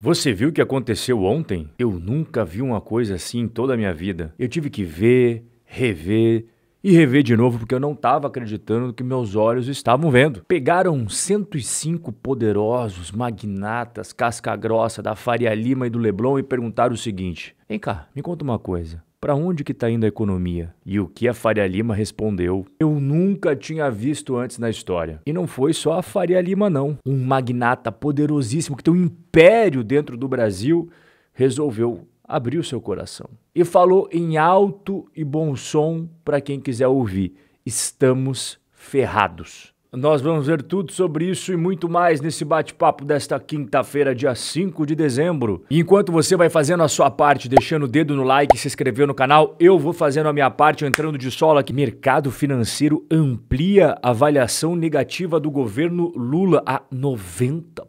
Você viu o que aconteceu ontem? Eu nunca vi uma coisa assim em toda a minha vida. Eu tive que ver, rever e rever de novo porque eu não estava acreditando no que meus olhos estavam vendo. Pegaram 105 poderosos magnatas casca grossa da Faria Lima e do Leblon e perguntaram o seguinte: "Vem cá, me conta uma coisa. Para onde que está indo a economia? E o que a Faria Lima respondeu? Eu nunca tinha visto antes na história. E não foi só a Faria Lima não. Um magnata poderosíssimo que tem um império dentro do Brasil resolveu abrir o seu coração e falou em alto e bom som para quem quiser ouvir. Estamos ferrados. Nós vamos ver tudo sobre isso e muito mais nesse bate-papo desta quinta-feira, dia 5 de dezembro. E enquanto você vai fazendo a sua parte, deixando o dedo no like, se inscrever no canal, eu vou fazendo a minha parte, entrando de sola aqui. Mercado financeiro amplia a avaliação negativa do governo Lula a 90%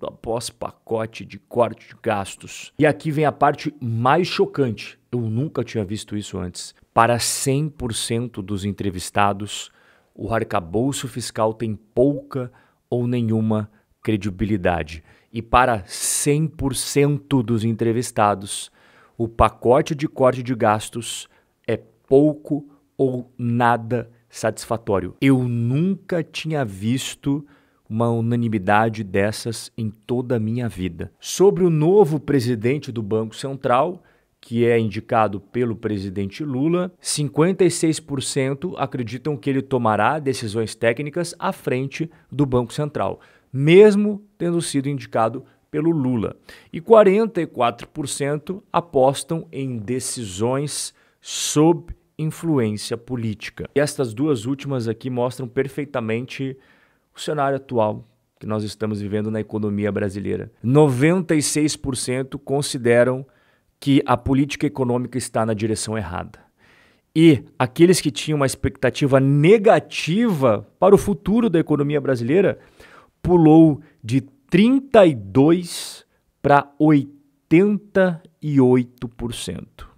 após pacote de corte de gastos. E aqui vem a parte mais chocante. Eu nunca tinha visto isso antes. Para 100% dos entrevistados, o arcabouço fiscal tem pouca ou nenhuma credibilidade. E para 100% dos entrevistados, o pacote de corte de gastos é pouco ou nada satisfatório. Eu nunca tinha visto uma unanimidade dessas em toda a minha vida. Sobre o novo presidente do Banco Central, que é indicado pelo presidente Lula, 56% acreditam que ele tomará decisões técnicas à frente do Banco Central, mesmo tendo sido indicado pelo Lula. E 44% apostam em decisões sob influência política. E estas duas últimas aqui mostram perfeitamente o cenário atual que nós estamos vivendo na economia brasileira. 96% consideram que a política econômica está na direção errada. E aqueles que tinham uma expectativa negativa para o futuro da economia brasileira pulou de 32 para 88%.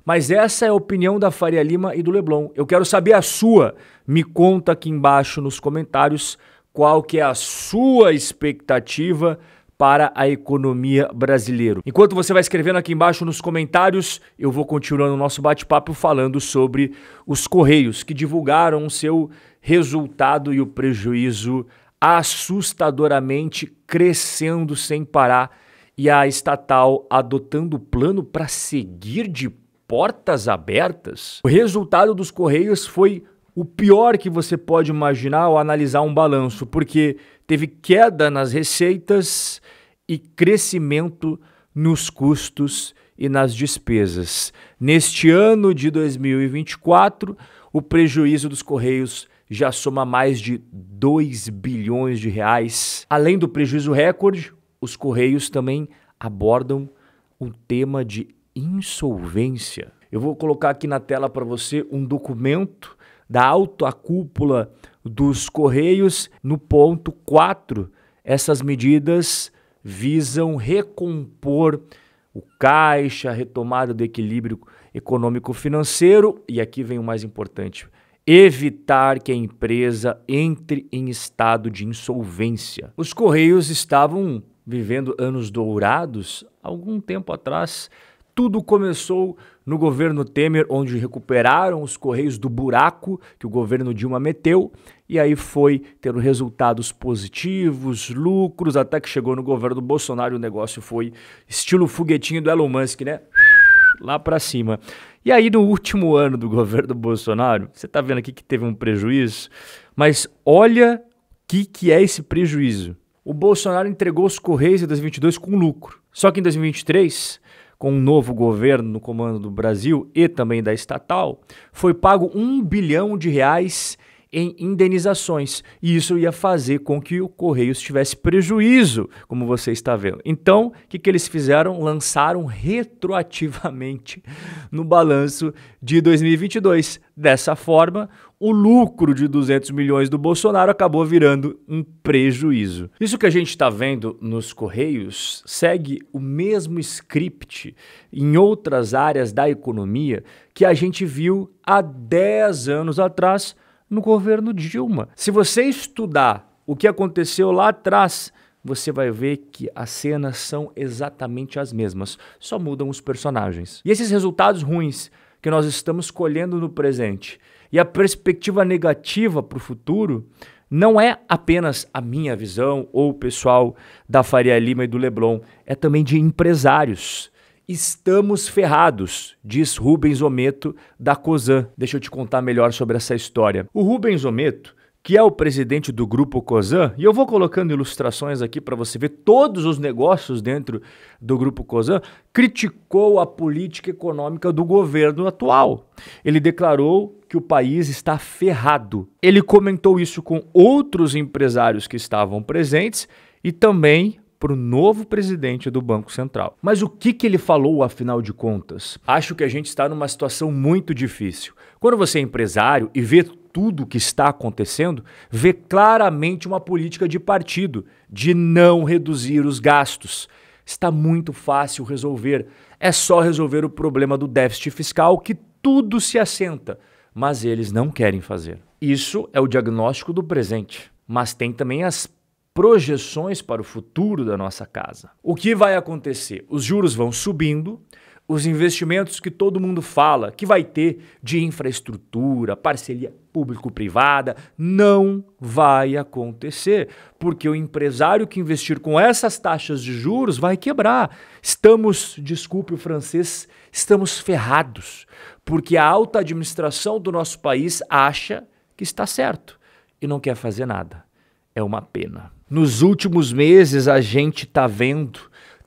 Mas essa é a opinião da Faria Lima e do Leblon. Eu quero saber a sua. Me conta aqui embaixo nos comentários qual que é a sua expectativa para a economia brasileira. Enquanto você vai escrevendo aqui embaixo nos comentários, eu vou continuando o nosso bate-papo falando sobre os Correios que divulgaram o seu resultado e o prejuízo assustadoramente crescendo sem parar e a estatal adotando o plano para seguir de portas abertas. O resultado dos Correios foi o pior que você pode imaginar ao analisar um balanço, porque teve queda nas receitas e crescimento nos custos e nas despesas. Neste ano de 2024, o prejuízo dos Correios já soma mais de 2 bilhões de reais. Além do prejuízo recorde, os Correios também abordam o tema de insolvência. Eu vou colocar aqui na tela para você um documento da alta cúpula dos Correios. No ponto 4, essas medidas visam recompor o caixa, a retomada do equilíbrio econômico-financeiro e aqui vem o mais importante, evitar que a empresa entre em estado de insolvência. Os Correios estavam vivendo anos dourados algum tempo atrás tudo começou no governo Temer, onde recuperaram os Correios do buraco que o governo Dilma meteu, e aí foi tendo resultados positivos, lucros, até que chegou no governo do Bolsonaro, o negócio foi estilo foguetinho do Elon Musk, né? Lá para cima. E aí, no último ano do governo do Bolsonaro, você tá vendo aqui que teve um prejuízo, mas olha o que, que é esse prejuízo. O Bolsonaro entregou os Correios em 2022 com lucro. Só que em 2023, com um novo governo no comando do Brasil e também da estatal, foi pago um bilhão de reais em indenizações. E isso ia fazer com que o Correios tivesse prejuízo, como você está vendo. Então, o que, que eles fizeram? Lançaram retroativamente no balanço de 2022. Dessa forma, o lucro de 200 milhões do Bolsonaro acabou virando um prejuízo. Isso que a gente está vendo nos Correios segue o mesmo script em outras áreas da economia que a gente viu há 10 anos atrás no governo Dilma. Se você estudar o que aconteceu lá atrás, você vai ver que as cenas são exatamente as mesmas, só mudam os personagens. E esses resultados ruins que nós estamos colhendo no presente e a perspectiva negativa para o futuro não é apenas a minha visão ou o pessoal da Faria Lima e do Leblon, é também de empresários Estamos ferrados, diz Rubens Ometo da COSAN. Deixa eu te contar melhor sobre essa história. O Rubens Ometo que é o presidente do grupo Cosan, e eu vou colocando ilustrações aqui para você ver todos os negócios dentro do grupo Cosan, criticou a política econômica do governo atual. Ele declarou que o país está ferrado. Ele comentou isso com outros empresários que estavam presentes e também para o novo presidente do Banco Central. Mas o que, que ele falou, afinal de contas? Acho que a gente está numa situação muito difícil. Quando você é empresário e vê tudo o que está acontecendo, vê claramente uma política de partido de não reduzir os gastos. Está muito fácil resolver. É só resolver o problema do déficit fiscal que tudo se assenta, mas eles não querem fazer. Isso é o diagnóstico do presente, mas tem também as projeções para o futuro da nossa casa. O que vai acontecer? Os juros vão subindo, os investimentos que todo mundo fala que vai ter de infraestrutura, parceria público-privada, não vai acontecer, porque o empresário que investir com essas taxas de juros vai quebrar. Estamos, desculpe o francês, estamos ferrados, porque a alta administração do nosso país acha que está certo e não quer fazer nada é uma pena. Nos últimos meses, a gente está vendo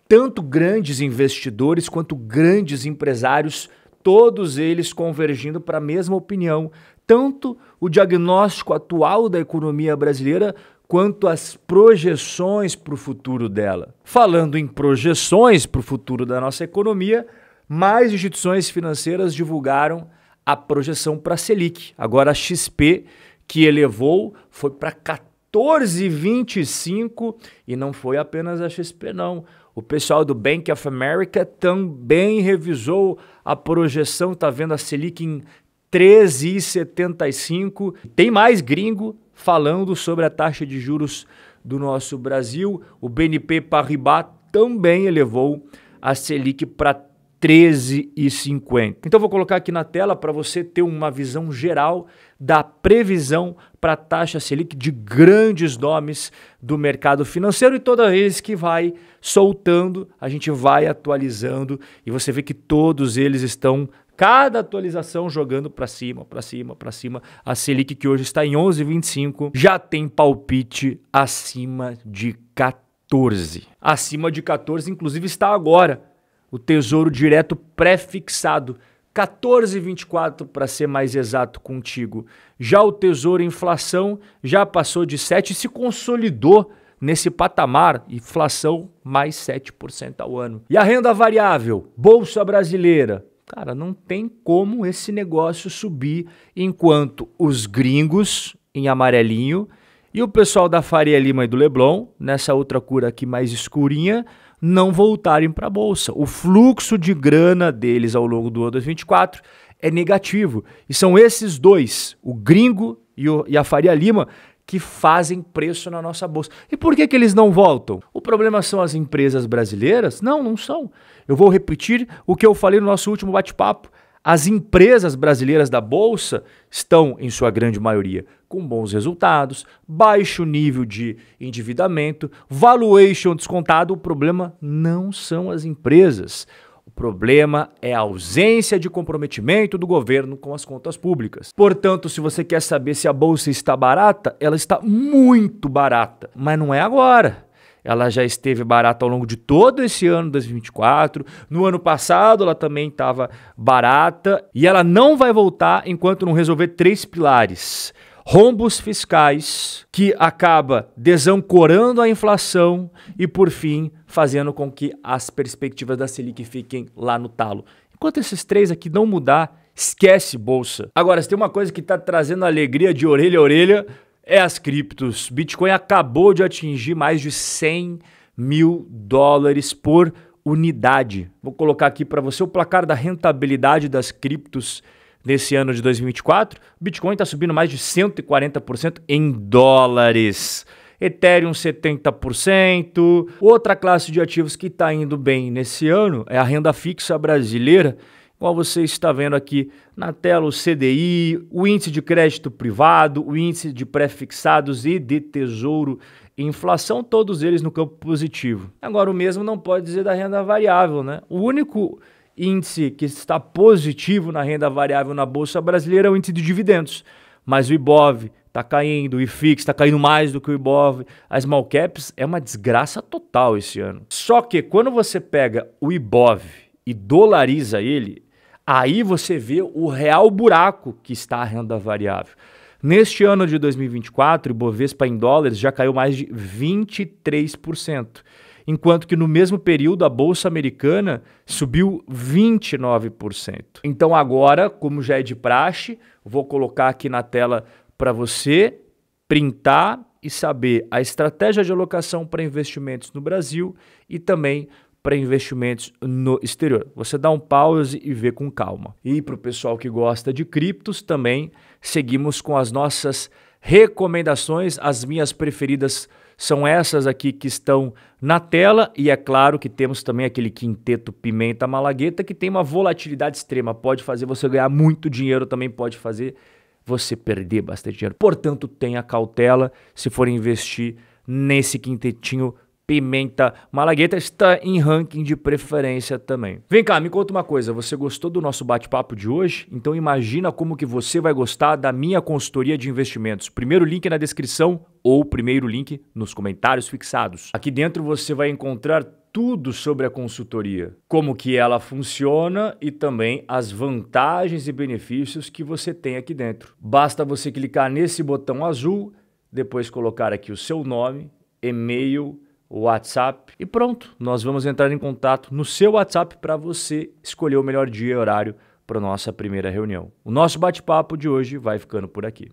tanto grandes investidores quanto grandes empresários, todos eles convergindo para a mesma opinião. Tanto o diagnóstico atual da economia brasileira quanto as projeções para o futuro dela. Falando em projeções para o futuro da nossa economia, mais instituições financeiras divulgaram a projeção para a Selic. Agora a XP, que elevou, foi para 14,25 e não foi apenas a XP não. O pessoal do Bank of America também revisou a projeção, tá vendo a Selic em 13,75. Tem mais gringo falando sobre a taxa de juros do nosso Brasil. O BNP Paribas também elevou a Selic para 13,50. Então vou colocar aqui na tela para você ter uma visão geral da previsão para a taxa Selic de grandes nomes do mercado financeiro e toda vez que vai soltando, a gente vai atualizando e você vê que todos eles estão cada atualização jogando para cima, para cima, para cima. A Selic que hoje está em 11,25 já tem palpite acima de 14. Acima de 14 inclusive está agora o Tesouro Direto pré-fixado, 14,24 para ser mais exato contigo. Já o Tesouro Inflação já passou de 7 e se consolidou nesse patamar, inflação mais 7% ao ano. E a renda variável, Bolsa Brasileira. Cara, não tem como esse negócio subir enquanto os gringos em amarelinho e o pessoal da Faria Lima e do Leblon, nessa outra cura aqui mais escurinha, não voltarem para a bolsa. O fluxo de grana deles ao longo do ano 2024 é negativo. E são esses dois, o gringo e, o, e a Faria Lima, que fazem preço na nossa bolsa. E por que, que eles não voltam? O problema são as empresas brasileiras? Não, não são. Eu vou repetir o que eu falei no nosso último bate-papo. As empresas brasileiras da bolsa estão, em sua grande maioria, com bons resultados, baixo nível de endividamento, valuation descontado. O problema não são as empresas. O problema é a ausência de comprometimento do governo com as contas públicas. Portanto, se você quer saber se a bolsa está barata, ela está muito barata, mas não é agora ela já esteve barata ao longo de todo esse ano 2024. No ano passado, ela também estava barata e ela não vai voltar enquanto não resolver três pilares. Rombos fiscais que acaba desancorando a inflação e, por fim, fazendo com que as perspectivas da Selic fiquem lá no talo. Enquanto esses três aqui não mudar, esquece bolsa. Agora, se tem uma coisa que está trazendo alegria de orelha a orelha, é as criptos. Bitcoin acabou de atingir mais de 100 mil dólares por unidade. Vou colocar aqui para você o placar da rentabilidade das criptos nesse ano de 2024. Bitcoin está subindo mais de 140% em dólares. Ethereum 70%. Outra classe de ativos que está indo bem nesse ano é a renda fixa brasileira, qual você está vendo aqui na tela o CDI, o índice de crédito privado, o índice de prefixados e de tesouro e inflação, todos eles no campo positivo. Agora, o mesmo não pode dizer da renda variável, né? O único índice que está positivo na renda variável na Bolsa Brasileira é o índice de dividendos, mas o IBOV está caindo, o IFIX está caindo mais do que o IBOV, as small caps é uma desgraça total esse ano. Só que quando você pega o IBOV e dolariza ele, Aí você vê o real buraco que está a renda variável. Neste ano de 2024, o Bovespa em dólares já caiu mais de 23%, enquanto que no mesmo período a bolsa americana subiu 29%. Então agora, como já é de praxe, vou colocar aqui na tela para você printar e saber a estratégia de alocação para investimentos no Brasil e também para investimentos no exterior. Você dá um pause e vê com calma. E para o pessoal que gosta de criptos, também seguimos com as nossas recomendações. As minhas preferidas são essas aqui que estão na tela. E é claro que temos também aquele quinteto Pimenta Malagueta, que tem uma volatilidade extrema. Pode fazer você ganhar muito dinheiro, também pode fazer você perder bastante dinheiro. Portanto, tenha cautela se for investir nesse quintetinho Pimenta Malagueta está em ranking de preferência também. Vem cá, me conta uma coisa, você gostou do nosso bate-papo de hoje? Então imagina como que você vai gostar da minha consultoria de investimentos. Primeiro link na descrição ou primeiro link nos comentários fixados. Aqui dentro você vai encontrar tudo sobre a consultoria, como que ela funciona e também as vantagens e benefícios que você tem aqui dentro. Basta você clicar nesse botão azul, depois colocar aqui o seu nome, e-mail, WhatsApp e pronto, nós vamos entrar em contato no seu WhatsApp para você escolher o melhor dia e horário para nossa primeira reunião. O nosso bate-papo de hoje vai ficando por aqui.